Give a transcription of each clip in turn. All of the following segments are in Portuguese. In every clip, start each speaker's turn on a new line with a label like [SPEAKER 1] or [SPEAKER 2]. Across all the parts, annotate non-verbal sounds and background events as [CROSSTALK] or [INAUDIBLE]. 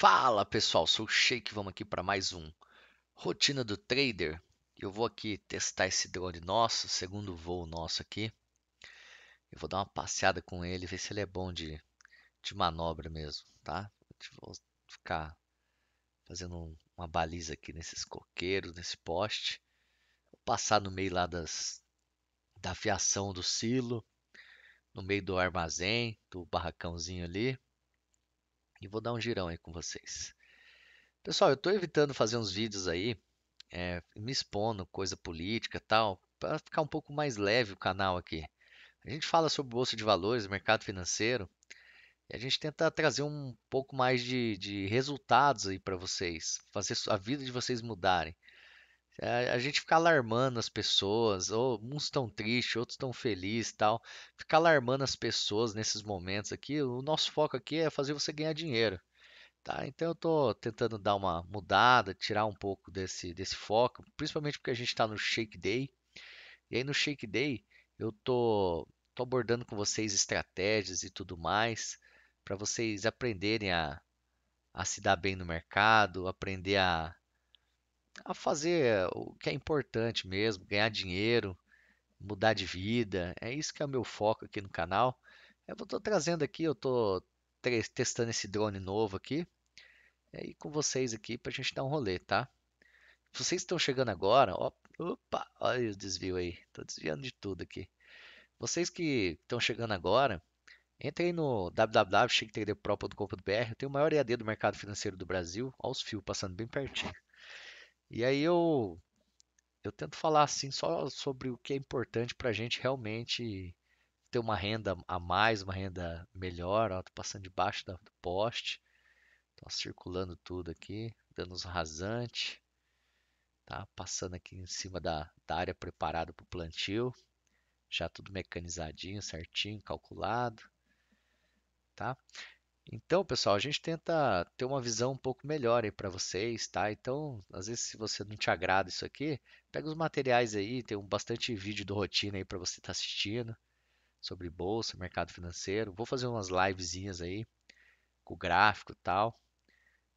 [SPEAKER 1] Fala pessoal, sou o Shake, vamos aqui para mais um Rotina do Trader. Eu vou aqui testar esse drone nosso, segundo voo nosso aqui. Eu vou dar uma passeada com ele, ver se ele é bom de, de manobra mesmo, tá? Vou ficar fazendo uma baliza aqui nesses coqueiros, nesse poste. Vou passar no meio lá das, da fiação do silo, no meio do armazém, do barracãozinho ali e vou dar um girão aí com vocês. Pessoal, eu estou evitando fazer uns vídeos aí, é, me expondo coisa política tal, para ficar um pouco mais leve o canal aqui. A gente fala sobre bolsa de valores, mercado financeiro, e a gente tenta trazer um pouco mais de, de resultados aí para vocês, fazer a vida de vocês mudarem. A, a gente fica alarmando as pessoas, ou uns estão tristes, outros estão felizes tal. Ficar alarmando as pessoas nesses momentos aqui, o nosso foco aqui é fazer você ganhar dinheiro. Tá, então eu estou tentando dar uma mudada, tirar um pouco desse, desse foco, principalmente porque a gente está no Shake Day. E aí no Shake Day eu tô, tô abordando com vocês estratégias e tudo mais para vocês aprenderem a, a se dar bem no mercado, aprender a, a fazer o que é importante mesmo, ganhar dinheiro, mudar de vida. É isso que é o meu foco aqui no canal. Eu estou trazendo aqui, eu estou testando esse drone novo aqui. E com vocês aqui para a gente dar um rolê, tá? Vocês estão chegando agora, ó, opa, olha o desvio aí, estou desviando de tudo aqui. Vocês que estão chegando agora, entrem no www.chictdpro.com.br, eu tenho o maior EAD do mercado financeiro do Brasil, olha os fios passando bem pertinho. E aí eu eu tento falar assim só sobre o que é importante para a gente realmente ter uma renda a mais, uma renda melhor. Estou tô passando debaixo do poste, tô circulando tudo aqui, dando uns rasante, tá? Passando aqui em cima da, da área preparada para o plantio, já tudo mecanizadinho, certinho, calculado, tá? Então, pessoal, a gente tenta ter uma visão um pouco melhor aí para vocês, tá? Então, às vezes, se você não te agrada isso aqui, pega os materiais aí, tem um bastante vídeo do Rotina aí para você estar tá assistindo sobre bolsa, mercado financeiro. Vou fazer umas livezinhas aí com gráfico e tal.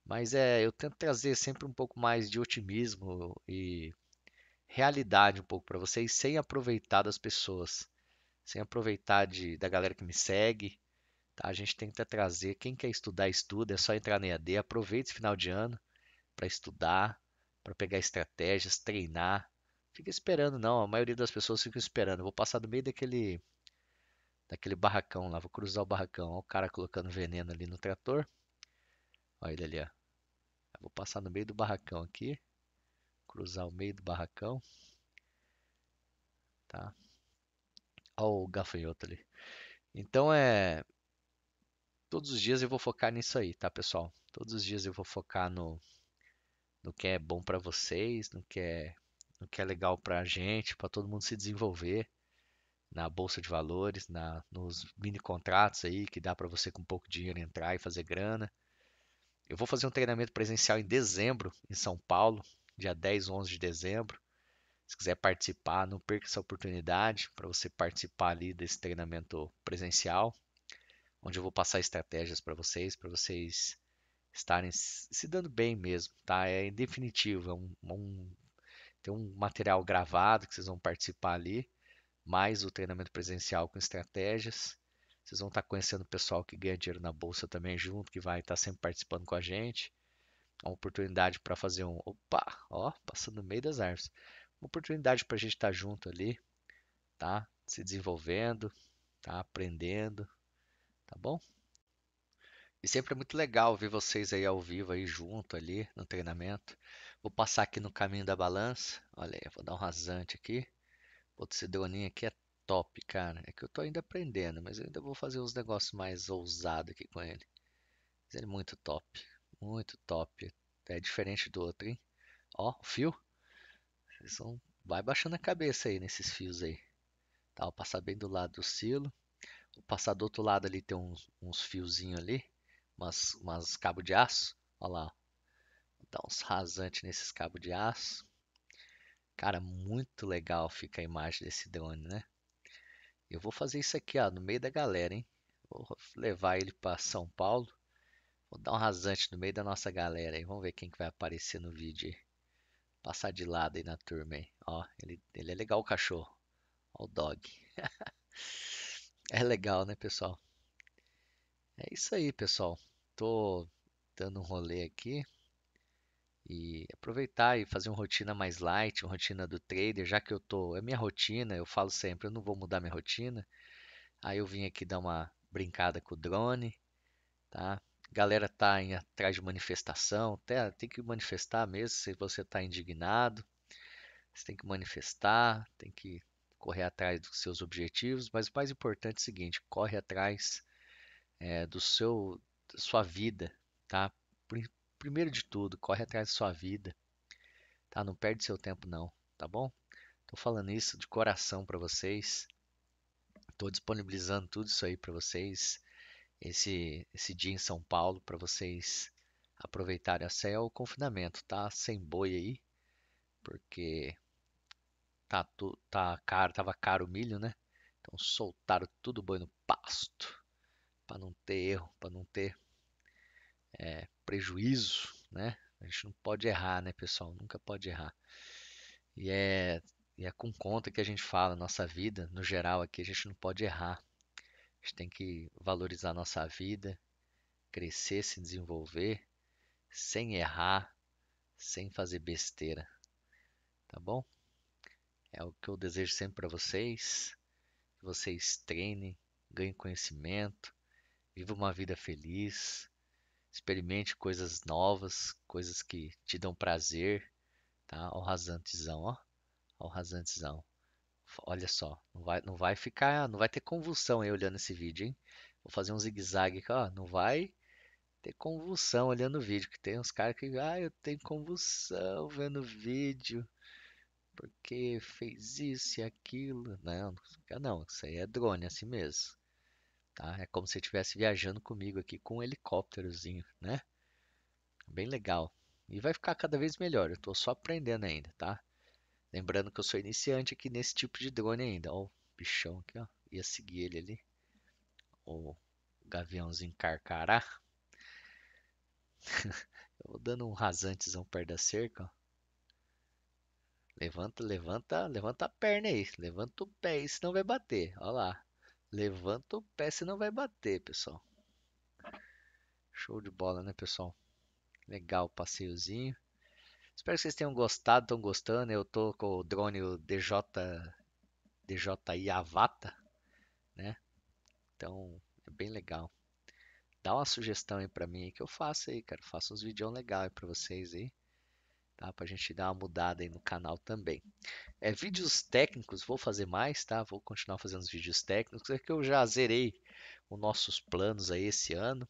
[SPEAKER 1] Mas é, eu tento trazer sempre um pouco mais de otimismo e realidade um pouco para vocês, sem aproveitar das pessoas, sem aproveitar de, da galera que me segue Tá? A gente tenta trazer, quem quer estudar, estuda, é só entrar na EAD, aproveite esse final de ano para estudar, para pegar estratégias, treinar. Fica esperando, não. A maioria das pessoas fica esperando. Eu vou passar do meio daquele daquele barracão lá, vou cruzar o barracão. Olha o cara colocando veneno ali no trator. Olha ele ali, ó. Eu vou passar no meio do barracão aqui. Cruzar o meio do barracão. Tá? Olha o gafanhoto ali. Então é. Todos os dias eu vou focar nisso aí, tá, pessoal? Todos os dias eu vou focar no, no que é bom para vocês, no que é, no que é legal para a gente, para todo mundo se desenvolver na bolsa de valores, na, nos mini contratos aí que dá para você com pouco dinheiro entrar e fazer grana. Eu vou fazer um treinamento presencial em dezembro em São Paulo, dia 10, 11 de dezembro. Se quiser participar, não perca essa oportunidade para você participar ali desse treinamento presencial onde eu vou passar estratégias para vocês, para vocês estarem se dando bem mesmo, tá? É em definitivo, é um, um, tem um material gravado que vocês vão participar ali, mais o treinamento presencial com estratégias. Vocês vão estar tá conhecendo o pessoal que ganha dinheiro na bolsa também junto, que vai estar tá sempre participando com a gente. É uma oportunidade para fazer um, opa, ó, passando no meio das árvores. Uma oportunidade para a gente estar tá junto ali, tá? Se desenvolvendo, tá? Aprendendo, tá bom? E sempre é muito legal ver vocês aí ao vivo, aí junto ali no treinamento. Vou passar aqui no caminho da balança. Olha aí, vou dar um rasante aqui. Outro cedroninho aqui é top, cara. É que eu tô ainda aprendendo, mas eu ainda vou fazer uns negócios mais ousados aqui com ele. Mas ele é muito top, muito top. É diferente do outro, hein? Ó, o fio. Vocês vão... Vai baixando a cabeça aí nesses fios aí. Tá, vou passar bem do lado do silo passar do outro lado ali tem uns, uns fiozinhos ali, umas, umas cabo de aço. Olha lá. Vou dar uns rasantes nesses cabos de aço. Cara, muito legal fica a imagem desse drone, né? Eu vou fazer isso aqui, ó, no meio da galera, hein? Vou levar ele para São Paulo. Vou dar um rasante no meio da nossa galera aí. Vamos ver quem que vai aparecer no vídeo aí. Passar de lado aí na turma aí. Ó, ele, ele é legal o cachorro. Ó o dog. [LAUGHS] É legal, né, pessoal? É isso aí, pessoal. Tô dando um rolê aqui e aproveitar e fazer uma rotina mais light, uma rotina do trader, já que eu tô, é minha rotina, eu falo sempre, eu não vou mudar minha rotina. Aí eu vim aqui dar uma brincada com o drone, tá? Galera tá em, atrás de manifestação, até tem que manifestar mesmo, se você tá indignado, você tem que manifestar, tem que correr atrás dos seus objetivos, mas o mais importante é o seguinte: corre atrás é, do seu, da sua vida, tá? Primeiro de tudo, corre atrás da sua vida, tá? Não perde seu tempo não, tá bom? Tô falando isso de coração para vocês. Tô disponibilizando tudo isso aí para vocês esse esse dia em São Paulo para vocês aproveitarem até o confinamento, tá? Sem boi aí, porque tá, tá caro, tava caro o milho, né? Então soltaram tudo boi no pasto para não ter erro, para não ter é, prejuízo, né? A gente não pode errar, né, pessoal? Nunca pode errar. E é, e é com conta que a gente fala, nossa vida, no geral aqui, a gente não pode errar. A gente tem que valorizar a nossa vida, crescer, se desenvolver, sem errar, sem fazer besteira. Tá bom? É o que eu desejo sempre para vocês. Que vocês treinem, ganhem conhecimento, vivam uma vida feliz, experimente coisas novas, coisas que te dão prazer, tá? Ó, o rasantezão, ó. Ó, o rasantezão. Olha só, não vai, não vai ficar, não vai ter convulsão aí olhando esse vídeo, hein? Vou fazer um zigue-zague aqui, ó. Não vai ter convulsão olhando o vídeo, que tem uns caras que, ah, eu tenho convulsão vendo o vídeo porque fez isso e aquilo. Não, não, isso aí é drone é assim mesmo. Tá? É como se estivesse viajando comigo aqui com um helicópterozinho, né? Bem legal. E vai ficar cada vez melhor, eu estou só aprendendo ainda, tá? Lembrando que eu sou iniciante aqui nesse tipo de drone ainda. Ó, o bichão aqui, ó. Ia seguir ele ali. O gaviãozinho carcará. [LAUGHS] eu vou dando um rasantezão perto da cerca, ó. Levanta, levanta, levanta a perna aí. Levanta o pé aí, senão vai bater. Olha lá. Levanta o pé, senão vai bater, pessoal. Show de bola, né, pessoal? Legal o passeiozinho. Espero que vocês tenham gostado, estão gostando. Eu tô com o drone o DJ, DJI Avata, né? Então, é bem legal. Dá uma sugestão aí pra mim aí que eu faço aí, cara. faço uns vídeos legais aí pra vocês aí tá? Para a gente dar uma mudada aí no canal também. É, vídeos técnicos, vou fazer mais, tá? Vou continuar fazendo os vídeos técnicos. É que eu já zerei os nossos planos aí esse ano.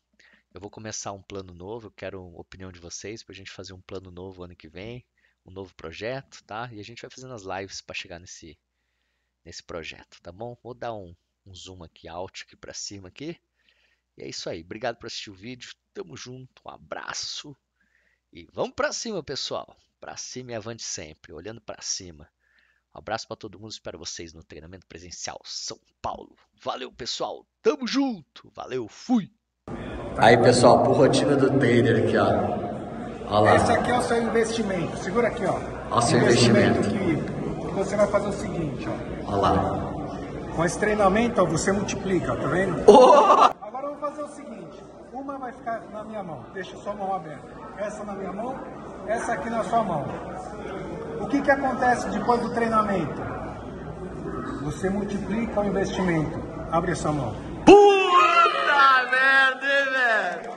[SPEAKER 1] Eu vou começar um plano novo, eu quero a opinião de vocês para a gente fazer um plano novo ano que vem, um novo projeto, tá? E a gente vai fazendo as lives para chegar nesse, nesse projeto, tá bom? Vou dar um, um zoom aqui, alt aqui para cima aqui. E é isso aí. Obrigado por assistir o vídeo. Tamo junto. Um abraço. E vamos para cima, pessoal. Para cima e avante sempre, olhando para cima. Um abraço para todo mundo, espero vocês no treinamento presencial São Paulo. Valeu, pessoal. Tamo junto. Valeu, fui. Aí, pessoal, por rotina do trader aqui, ó. Olha lá. Esse aqui é o seu investimento. Segura aqui, ó. Olha o seu investimento. investimento. Que, que você vai fazer o seguinte, ó. Olha lá. Com esse treinamento, ó, você multiplica, tá vendo? Oh! seguinte, uma vai ficar na minha mão, deixa sua mão aberta. Essa na minha mão, essa aqui na sua mão. O que, que acontece depois do treinamento? Você multiplica o investimento. Abre sua mão. Puta merda, velho!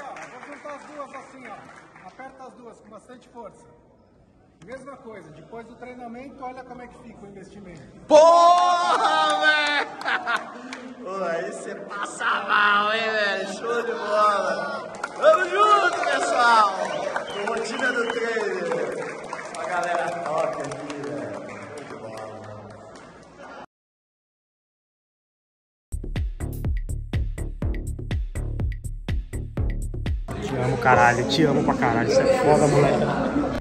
[SPEAKER 1] ó, vou juntar as duas assim, ó. Aperta as duas com bastante força. Mesma coisa, depois do treinamento, olha como é que fica o investimento. Porra, velho! [LAUGHS] Pô, aí você passa mal, hein, velho? Show de bola! Vamos junto, pessoal! Rotina é do trailer! A galera toca aqui, velho. Muito bom. Te amo, caralho. Te amo pra caralho. Isso é foda, moleque.